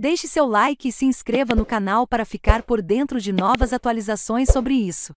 Deixe seu like e se inscreva no canal para ficar por dentro de novas atualizações sobre isso.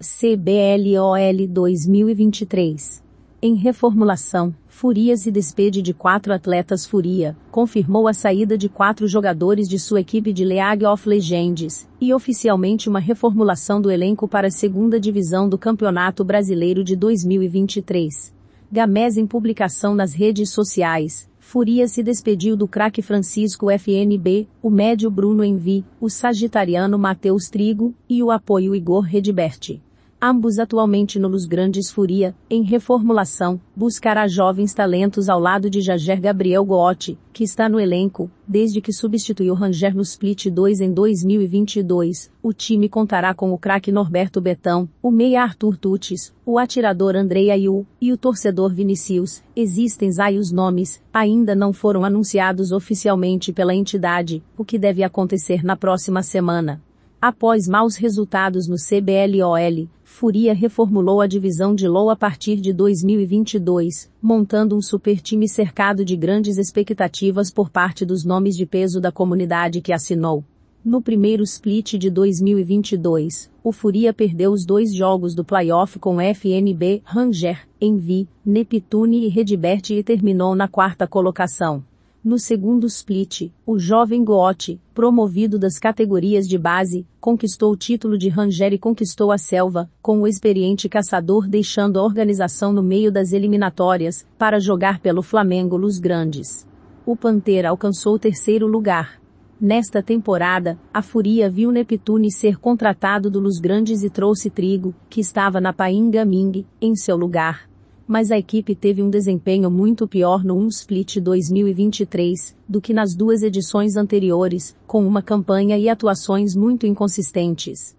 CBLOL 2023 em reformulação, Furias se despede de quatro atletas Furia, confirmou a saída de quatro jogadores de sua equipe de League of Legends, e oficialmente uma reformulação do elenco para a segunda divisão do Campeonato Brasileiro de 2023. Gamés em publicação nas redes sociais, Furia se despediu do craque Francisco FNB, o médio Bruno Envi, o sagitariano Matheus Trigo e o apoio Igor Redberti ambos atualmente no Los Grandes Furia, em reformulação, buscará jovens talentos ao lado de Jager Gabriel Gootti, que está no elenco, desde que substituiu Ranger no Split 2 em 2022. O time contará com o craque Norberto Betão, o meia Arthur Tutis, o atirador Andrei Ayu e o torcedor Vinicius. Existem aí os nomes, ainda não foram anunciados oficialmente pela entidade, o que deve acontecer na próxima semana. Após maus resultados no CBLOL, Furia reformulou a divisão de LoL a partir de 2022, montando um super time cercado de grandes expectativas por parte dos nomes de peso da comunidade que assinou. No primeiro split de 2022, o Furia perdeu os dois jogos do playoff com FNB, Ranger, Envy, Neptune e Redbert e terminou na quarta colocação. No segundo split, o jovem Gotti, promovido das categorias de base, conquistou o título de Ranger e conquistou a selva, com o experiente caçador deixando a organização no meio das eliminatórias, para jogar pelo Flamengo Luz Grandes. O Pantera alcançou o terceiro lugar. Nesta temporada, a Furia viu Neptune ser contratado do Luz Grandes e trouxe Trigo, que estava na Painga Ming, em seu lugar, mas a equipe teve um desempenho muito pior no um split 2023 do que nas duas edições anteriores, com uma campanha e atuações muito inconsistentes.